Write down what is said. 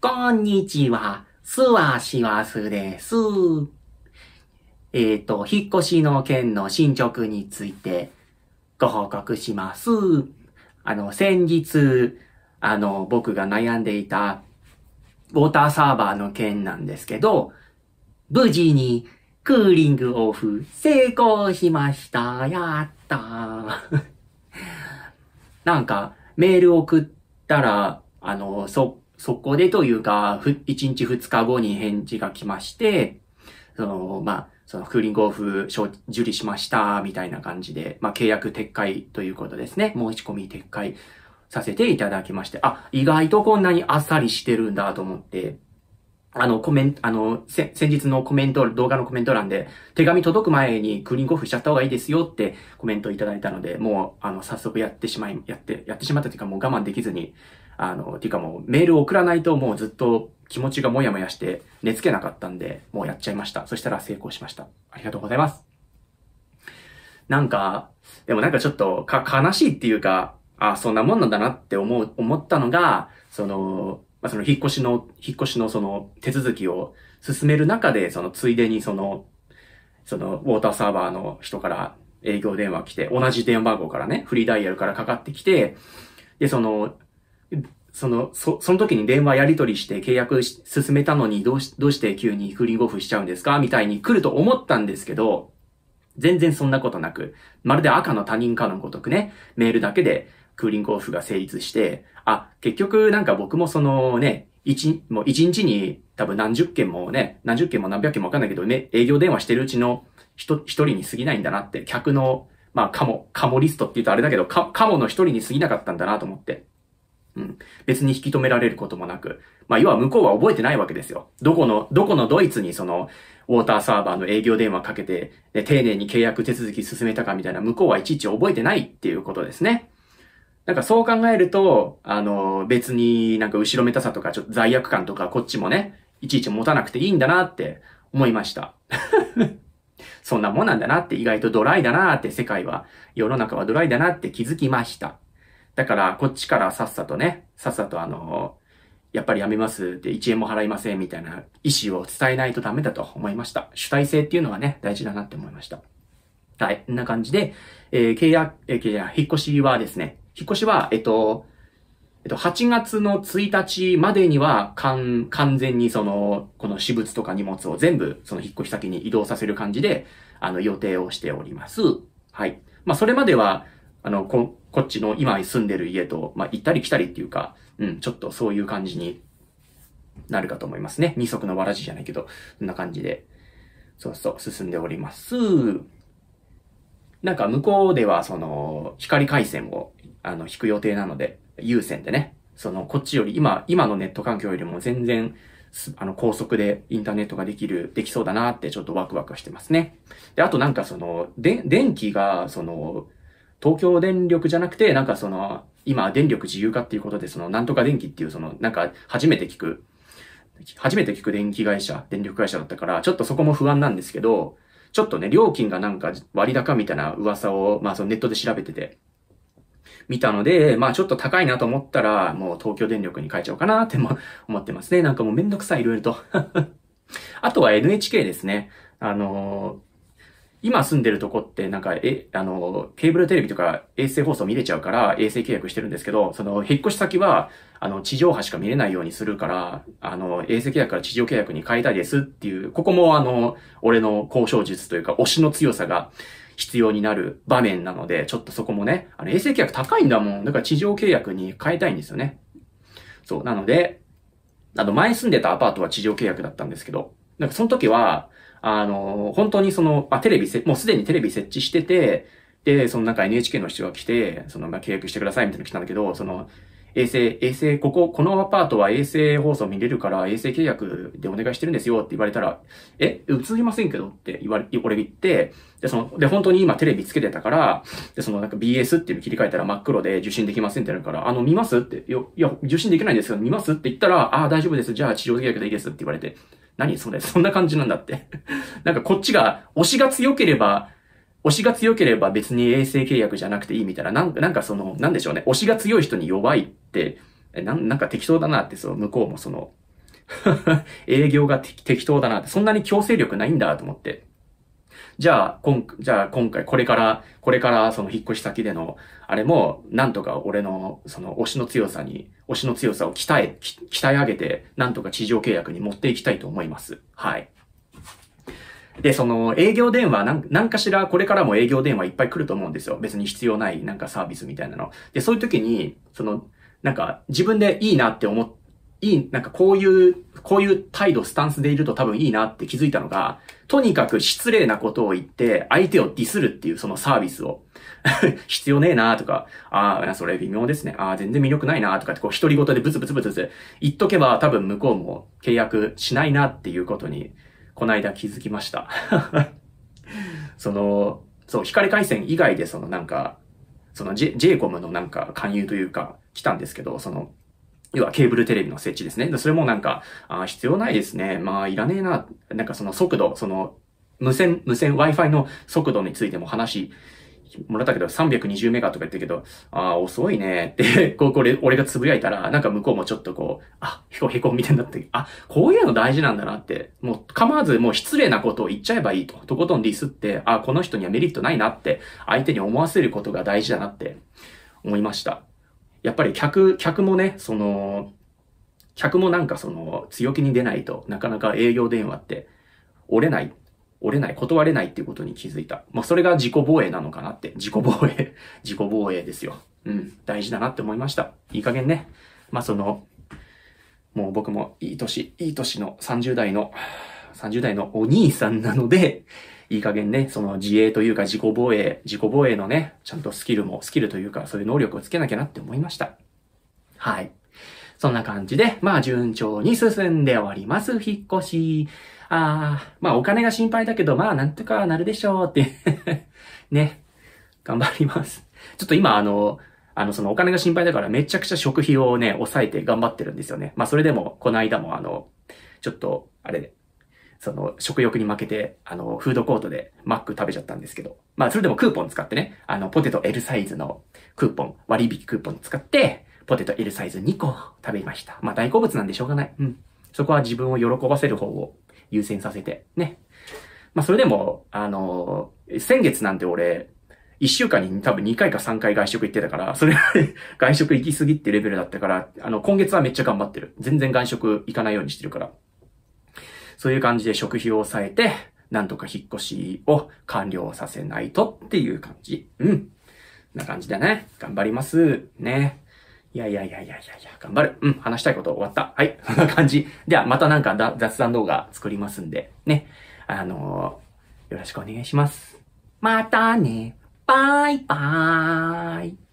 こんにちは。すわしわすです。えっ、ー、と、引っ越しの件の進捗についてご報告します。あの、先日、あの、僕が悩んでいたウォーターサーバーの件なんですけど、無事にクーリングオフ成功しました。やったー。なんか、メール送ったら、あの、速そこでというか、1日2日後に返事が来まして、その、まあ、そのクーリングオフ受理しました、みたいな感じで、まあ、契約撤回ということですね。申し込み撤回させていただきまして、あ、意外とこんなにあっさりしてるんだと思って、あの、コメント、あの、先日のコメント、動画のコメント欄で、手紙届く前にクーリングオフしちゃった方がいいですよってコメントいただいたので、もう、あの、早速やってしまい、やって、やってしまったというか、もう我慢できずに、あの、ていうかもうメールを送らないともうずっと気持ちがもやもやして寝つけなかったんで、もうやっちゃいました。そしたら成功しました。ありがとうございます。なんか、でもなんかちょっと、か、悲しいっていうか、あ、そんなもんなんだなって思う、思ったのが、その、まあ、その引っ越しの、引っ越しのその手続きを進める中で、そのついでにその、そのウォーターサーバーの人から営業電話来て、同じ電話番号からね、フリーダイヤルからかかってきて、で、その、その、そ、その時に電話やり取りして契約し進めたのにどうし、どうして急にクーリングオフしちゃうんですかみたいに来ると思ったんですけど、全然そんなことなく、まるで赤の他人かのごとくね、メールだけでクーリングオフが成立して、あ、結局なんか僕もそのね、一、もう一日に多分何十件もね、何十件も何百件もわかんないけどね、営業電話してるうちの一人に過ぎないんだなって、客の、まあ、カモ、カモリストって言うとあれだけど、カモの一人に過ぎなかったんだなと思って。うん。別に引き止められることもなく。まあ、要は向こうは覚えてないわけですよ。どこの、どこのドイツにその、ウォーターサーバーの営業電話かけて、ね、丁寧に契約手続き進めたかみたいな、向こうはいちいち覚えてないっていうことですね。なんかそう考えると、あの、別になんか後ろめたさとか、ちょっと罪悪感とか、こっちもね、いちいち持たなくていいんだなって思いました。そんなもんなんだなって、意外とドライだなって世界は、世の中はドライだなって気づきました。だから、こっちからさっさとね、さっさとあの、やっぱりやめますって1円も払いませんみたいな意思を伝えないとダメだと思いました。主体性っていうのがね、大事だなって思いました。はい。こんな感じで、えー、契約、えー、契約、引っ越しはですね、引っ越しは、えっと、えっと、8月の1日までには、完、完全にその、この私物とか荷物を全部、その引っ越し先に移動させる感じで、あの、予定をしております。はい。まあ、それまでは、あの、こ、こっちの今住んでる家と、まあ、行ったり来たりっていうか、うん、ちょっとそういう感じになるかと思いますね。二足のわらじじゃないけど、そんな感じで、そうそう、進んでおります。なんか向こうでは、その、光回線を、あの、引く予定なので、優先でね、その、こっちより、今、今のネット環境よりも全然、あの、高速でインターネットができる、できそうだなって、ちょっとワクワクしてますね。で、あとなんかその、で、電気が、その、東京電力じゃなくて、なんかその、今、電力自由化っていうことで、その、なんとか電気っていう、その、なんか、初めて聞く、初めて聞く電気会社、電力会社だったから、ちょっとそこも不安なんですけど、ちょっとね、料金がなんか割高みたいな噂を、まあそのネットで調べてて、見たので、まあちょっと高いなと思ったら、もう東京電力に変えちゃおうかなっても思ってますね。なんかもうめんどくさい、いろいろと あとは NHK ですね。あのー今住んでるとこってなんか、え、あの、ケーブルテレビとか衛星放送見れちゃうから衛星契約してるんですけど、その引っ越し先は、あの、地上波しか見れないようにするから、あの、衛星契約から地上契約に変えたいですっていう、ここもあの、俺の交渉術というか、推しの強さが必要になる場面なので、ちょっとそこもね、あの、衛星契約高いんだもん。だから地上契約に変えたいんですよね。そう、なので、あの、前住んでたアパートは地上契約だったんですけど、なんかその時は、あの、本当にその、まあ、テレビせ、もうすでにテレビ設置してて、で、そのなんか NHK の人が来て、その、まあ、契約してくださいみたいなの来たんだけど、その、衛星、衛星、ここ、このアパートは衛星放送見れるから衛星契約でお願いしてるんですよって言われたら、え、映りませんけどって言われ、俺言って、で、その、で、本当に今テレビつけてたから、で、そのなんか BS っていうの切り替えたら真っ黒で受信できませんってなるから、あの、見ますってよ、いや、受信できないんですけど、見ますって言ったら、ああ、大丈夫です。じゃあ、地上契約でいいですって言われて、何それそんな感じなんだって なんかこっちが、推しが強ければ、推しが強ければ別に衛星契約じゃなくていいみたいな、なんか、なんかその、なんでしょうね。推しが強い人に弱い、なんなんか適当だなって、その向こうもその 営業が適当だなって、そんなに強制力ないんだと思って。じゃあ、こん、じゃあ今回、これから、これからその引っ越し先での、あれも、なんとか俺の、その推しの強さに、推しの強さを鍛え、鍛え上げて、なんとか地上契約に持っていきたいと思います。はい。で、その営業電話なん、なんかしらこれからも営業電話いっぱい来ると思うんですよ。別に必要ないなんかサービスみたいなの。で、そういう時に、そのなんか自分でいいなって思っいい、なんかこういう、こういう態度、スタンスでいると多分いいなって気づいたのが、とにかく失礼なことを言って、相手をディスるっていうそのサービスを 必要ねえなとか、ああ、それ微妙ですね。ああ、全然魅力ないなとかって、こう、独り言でブツブツブツブツ言っとけば、多分向こうも契約しないなっていうことに、この間気づきました その、そう、光回線以外でそのなんか、その J、j コムのなんか勧誘というか、来たんですけど、その、要はケーブルテレビの設置ですね。それもなんか、あ必要ないですね。まあ、いらねえな。なんかその速度、その、無線、無線 Wi-Fi の速度についても話もらったけど、320メガとか言ってるけど、ああ、遅いね。って、こう、これ、俺がつぶやいたら、なんか向こうもちょっとこう、あ、へこへこみたいになって、あ、こういうの大事なんだなって、もう構わずもう失礼なことを言っちゃえばいいと、とことんディスって、あ、この人にはメリットないなって、相手に思わせることが大事だなって思いました。やっぱり客、客もね、その、客もなんかその、強気に出ないとなかなか営業電話って折れない、折れない、断れないっていうことに気づいた。まあ、それが自己防衛なのかなって。自己防衛、自己防衛ですよ。うん、大事だなって思いました。いい加減ね。まあ、その、もう僕もいい年、いい年の30代の、30代のお兄さんなので、いい加減ね、その自衛というか自己防衛、自己防衛のね、ちゃんとスキルも、スキルというかそういう能力をつけなきゃなって思いました。はい。そんな感じで、まあ順調に進んでおります、引っ越し。ああ、まあお金が心配だけど、まあなんとかなるでしょうって ね。頑張ります。ちょっと今あの、あの、そのお金が心配だからめちゃくちゃ食費をね、抑えて頑張ってるんですよね。まあそれでも、この間もあの、ちょっと、あれ、その、食欲に負けて、あの、フードコートでマック食べちゃったんですけど、まあ、それでもクーポン使ってね、あの、ポテト L サイズのクーポン、割引クーポン使って、ポテト L サイズ2個食べました。まあ、大好物なんでしょうがない。うん。そこは自分を喜ばせる方を優先させて、ね。まあ、それでも、あの先月なんて俺、一週間に多分2回か3回外食行ってたから、それ外食行き過ぎってレベルだったから、あの、今月はめっちゃ頑張ってる。全然外食行かないようにしてるから。そういう感じで食費を抑えて、なんとか引っ越しを完了させないとっていう感じ。うん。な感じだね。頑張ります。ね。いやいやいやいやいやいや、頑張る。うん、話したいこと終わった。はい、そんな感じ。では、またなんか雑談動画作りますんで、ね。あのー、よろしくお願いします。またね。バイバーイ。